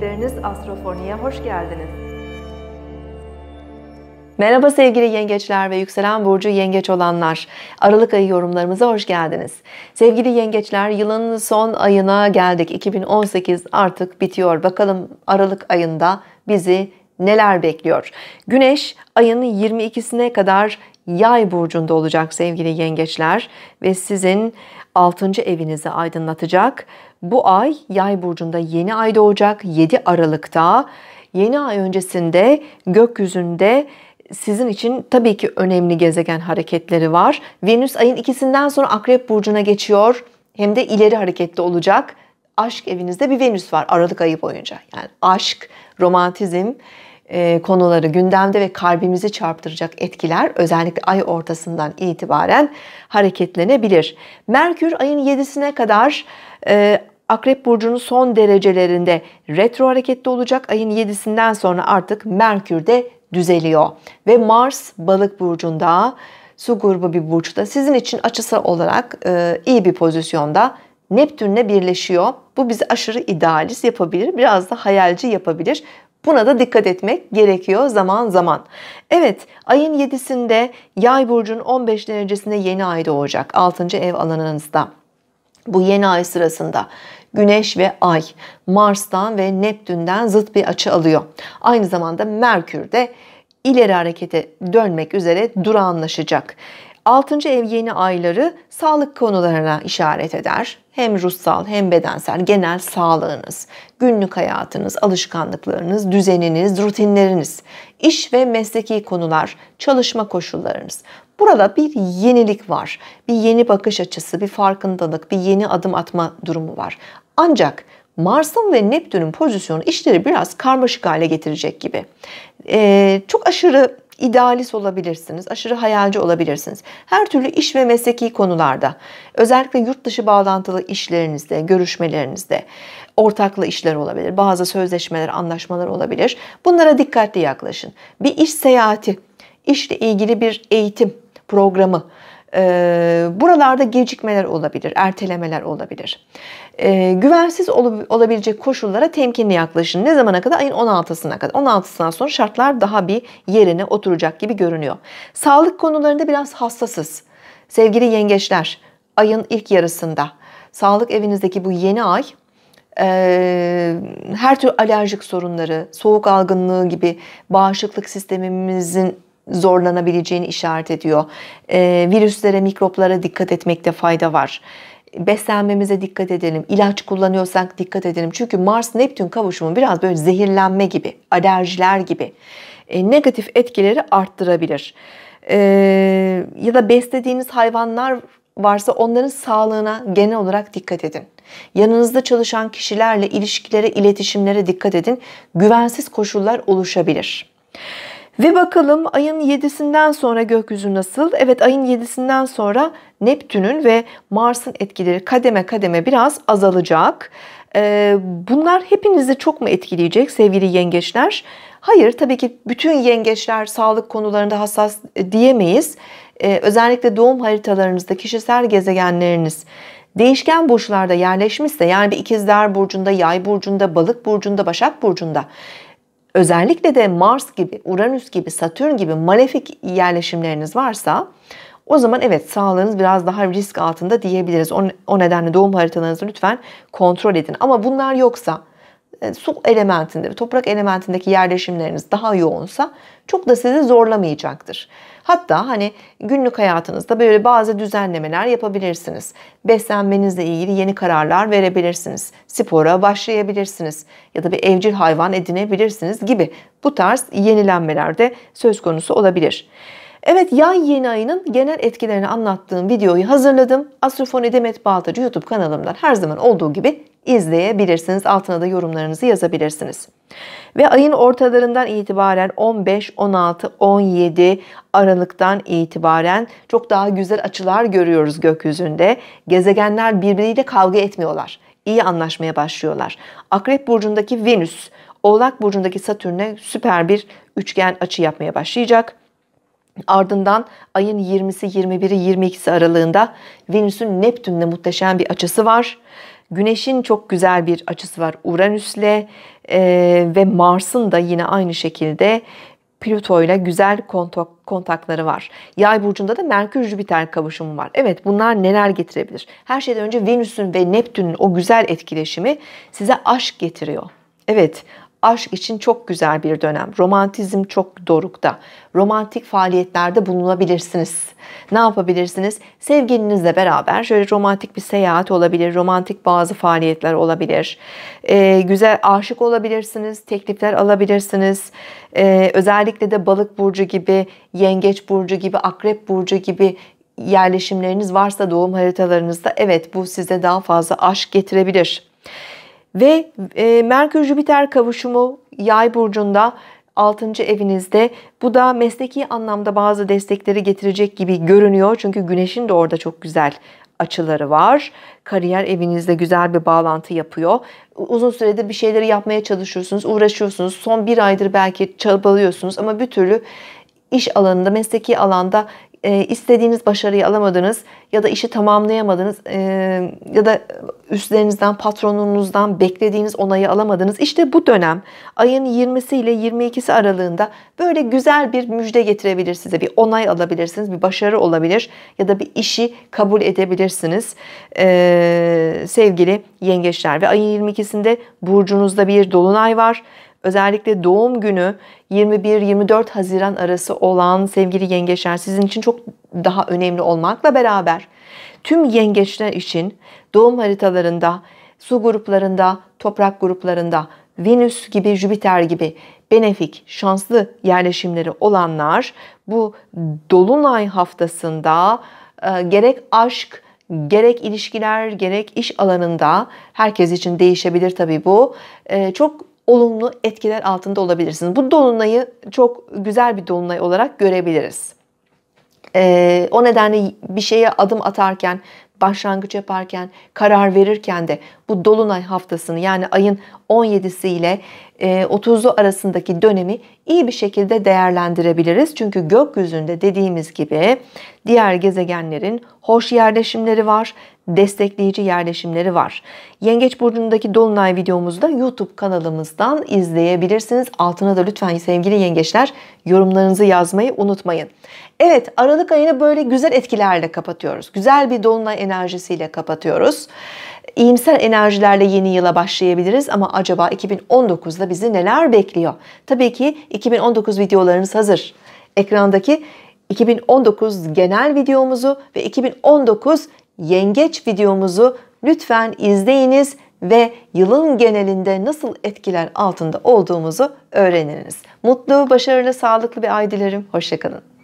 rehberiniz Astrofoni'ye hoş geldiniz. Merhaba sevgili yengeçler ve yükselen burcu yengeç olanlar. Aralık ayı yorumlarımıza hoş geldiniz. Sevgili yengeçler yılın son ayına geldik. 2018 artık bitiyor. Bakalım Aralık ayında bizi neler bekliyor? Güneş ayın 22'sine kadar Yay burcunda olacak sevgili yengeçler ve sizin 6. evinizi aydınlatacak. Bu ay Yay burcunda yeni ay doğacak 7 Aralık'ta. Yeni ay öncesinde gökyüzünde sizin için tabii ki önemli gezegen hareketleri var. Venüs ayın ikisinden sonra Akrep burcuna geçiyor. Hem de ileri hareketli olacak. Aşk evinizde bir Venüs var Aralık ayı boyunca. Yani aşk, romantizm, e, konuları gündemde ve kalbimizi çarptıracak etkiler özellikle ay ortasından itibaren hareketlenebilir. Merkür ayın 7'sine kadar e, Akrep Burcu'nun son derecelerinde retro harekette olacak. Ayın 7'sinden sonra artık Merkür de düzeliyor. Ve Mars Balık Burcu'nda su grubu bir burçta sizin için açısı olarak e, iyi bir pozisyonda. Neptün'le birleşiyor. Bu bizi aşırı idealist yapabilir, biraz da hayalci yapabilir. Buna da dikkat etmek gerekiyor zaman zaman. Evet ayın 7'sinde yay burcunun 15 derecesinde yeni ay doğacak 6. ev alanınızda. Bu yeni ay sırasında Güneş ve Ay Mars'tan ve Neptün'den zıt bir açı alıyor. Aynı zamanda Merkür de ileri harekete dönmek üzere durağanlaşacak. 6. ev yeni ayları sağlık konularına işaret eder. Hem ruhsal hem bedensel genel sağlığınız, günlük hayatınız, alışkanlıklarınız, düzeniniz, rutinleriniz, iş ve mesleki konular, çalışma koşullarınız. Burada bir yenilik var. Bir yeni bakış açısı, bir farkındalık, bir yeni adım atma durumu var. Ancak Mars'ın ve Neptün'ün pozisyonu işleri biraz karmaşık hale getirecek gibi. Ee, çok aşırı idealist olabilirsiniz, aşırı hayalci olabilirsiniz. Her türlü iş ve mesleki konularda, özellikle yurt dışı bağlantılı işlerinizde, görüşmelerinizde, ortaklı işler olabilir, bazı sözleşmeler, anlaşmalar olabilir. Bunlara dikkatli yaklaşın. Bir iş seyahati, işle ilgili bir eğitim, programı. Ee, buralarda gecikmeler olabilir, ertelemeler olabilir. Ee, güvensiz olabilecek koşullara temkinli yaklaşın. Ne zamana kadar? Ayın 16'sına kadar. 16'sından sonra şartlar daha bir yerine oturacak gibi görünüyor. Sağlık konularında biraz hassasız. Sevgili yengeçler, ayın ilk yarısında sağlık evinizdeki bu yeni ay ee, her tür alerjik sorunları, soğuk algınlığı gibi bağışıklık sistemimizin zorlanabileceğini işaret ediyor. E, virüslere, mikroplara dikkat etmekte fayda var. Beslenmemize dikkat edelim. İlaç kullanıyorsak dikkat edelim. Çünkü Mars-Neptün kavuşumu biraz böyle zehirlenme gibi, alerjiler gibi e, negatif etkileri arttırabilir. E, ya da beslediğiniz hayvanlar varsa onların sağlığına genel olarak dikkat edin. Yanınızda çalışan kişilerle ilişkilere, iletişimlere dikkat edin. Güvensiz koşullar oluşabilir. Ve bakalım ayın 7'sinden sonra gökyüzü nasıl? Evet ayın 7'sinden sonra Neptün'ün ve Mars'ın etkileri kademe kademe biraz azalacak. Ee, bunlar hepinizi çok mu etkileyecek sevgili yengeçler? Hayır tabii ki bütün yengeçler sağlık konularında hassas e, diyemeyiz. Ee, özellikle doğum haritalarınızda kişisel gezegenleriniz değişken burçlarda yerleşmişse yani bir ikizler burcunda, yay burcunda, balık burcunda, başak burcunda özellikle de Mars gibi, Uranüs gibi, Satürn gibi malefik yerleşimleriniz varsa o zaman evet sağlığınız biraz daha risk altında diyebiliriz. O nedenle doğum haritalarınızı lütfen kontrol edin. Ama bunlar yoksa e, su elementinde, toprak elementindeki yerleşimleriniz daha yoğunsa çok da sizi zorlamayacaktır. Hatta hani günlük hayatınızda böyle bazı düzenlemeler yapabilirsiniz. Beslenmenizle ilgili yeni kararlar verebilirsiniz. Spora başlayabilirsiniz ya da bir evcil hayvan edinebilirsiniz gibi bu tarz yenilenmeler de söz konusu olabilir. Evet yay yeni ayının genel etkilerini anlattığım videoyu hazırladım. Astrofoni Demet Baltacı YouTube kanalımdan her zaman olduğu gibi izleyebilirsiniz. Altına da yorumlarınızı yazabilirsiniz. Ve ayın ortalarından itibaren 15, 16, 17 Aralık'tan itibaren çok daha güzel açılar görüyoruz gökyüzünde. Gezegenler birbiriyle kavga etmiyorlar. İyi anlaşmaya başlıyorlar. Akrep burcundaki Venüs, Oğlak burcundaki Satürn'e süper bir üçgen açı yapmaya başlayacak. Ardından ayın 20'si, 21'i, 22'si aralığında Venüs'ün Neptün'le muhteşem bir açısı var. Güneş'in çok güzel bir açısı var Uranüs'le e, ve Mars'ın da yine aynı şekilde Plüto ile güzel kontak, kontakları var. Yay burcunda da Merkür Jüpiter kavuşumu var. Evet bunlar neler getirebilir? Her şeyden önce Venüs'ün ve Neptün'ün o güzel etkileşimi size aşk getiriyor. Evet aşk için çok güzel bir dönem. Romantizm çok dorukta. Romantik faaliyetlerde bulunabilirsiniz. Ne yapabilirsiniz? Sevgilinizle beraber şöyle romantik bir seyahat olabilir, romantik bazı faaliyetler olabilir. Ee, güzel aşık olabilirsiniz, teklifler alabilirsiniz. Ee, özellikle de balık burcu gibi, yengeç burcu gibi, akrep burcu gibi yerleşimleriniz varsa doğum haritalarınızda evet bu size daha fazla aşk getirebilir. Ve e, Merkür-Jüpiter kavuşumu yay burcunda 6. evinizde. Bu da mesleki anlamda bazı destekleri getirecek gibi görünüyor. Çünkü güneşin de orada çok güzel açıları var. Kariyer evinizde güzel bir bağlantı yapıyor. Uzun süredir bir şeyleri yapmaya çalışıyorsunuz, uğraşıyorsunuz. Son bir aydır belki çabalıyorsunuz ama bir türlü iş alanında, mesleki alanda e, istediğiniz başarıyı alamadınız ya da işi tamamlayamadınız e, ya da üstlerinizden, patronunuzdan beklediğiniz onayı alamadınız. İşte bu dönem ayın 20'si ile 22'si aralığında böyle güzel bir müjde getirebilir size. Bir onay alabilirsiniz, bir başarı olabilir ya da bir işi kabul edebilirsiniz e, sevgili yengeçler. Ve ayın 22'sinde burcunuzda bir dolunay var Özellikle doğum günü 21-24 Haziran arası olan sevgili yengeçler sizin için çok daha önemli olmakla beraber tüm yengeçler için doğum haritalarında, su gruplarında, toprak gruplarında Venüs gibi, Jüpiter gibi benefik, şanslı yerleşimleri olanlar bu dolunay haftasında e, gerek aşk, gerek ilişkiler, gerek iş alanında herkes için değişebilir tabii bu. E, çok olumlu etkiler altında olabilirsiniz. Bu dolunayı çok güzel bir dolunay olarak görebiliriz. Ee, o nedenle bir şeye adım atarken, başlangıç yaparken, karar verirken de bu dolunay haftasını yani ayın 17'si ile 30'u e, arasındaki dönemi iyi bir şekilde değerlendirebiliriz. Çünkü gökyüzünde dediğimiz gibi diğer gezegenlerin hoş yerleşimleri var destekleyici yerleşimleri var. Yengeç burcundaki dolunay videomuzu da YouTube kanalımızdan izleyebilirsiniz. Altına da lütfen sevgili yengeçler yorumlarınızı yazmayı unutmayın. Evet Aralık ayını böyle güzel etkilerle kapatıyoruz. Güzel bir dolunay enerjisiyle kapatıyoruz. İyimser enerjilerle yeni yıla başlayabiliriz ama acaba 2019'da bizi neler bekliyor? Tabii ki 2019 videolarınız hazır. Ekrandaki 2019 genel videomuzu ve 2019 yengeç videomuzu lütfen izleyiniz ve yılın genelinde nasıl etkiler altında olduğumuzu öğreniniz. Mutlu, başarılı, sağlıklı bir ay dilerim. Hoşçakalın.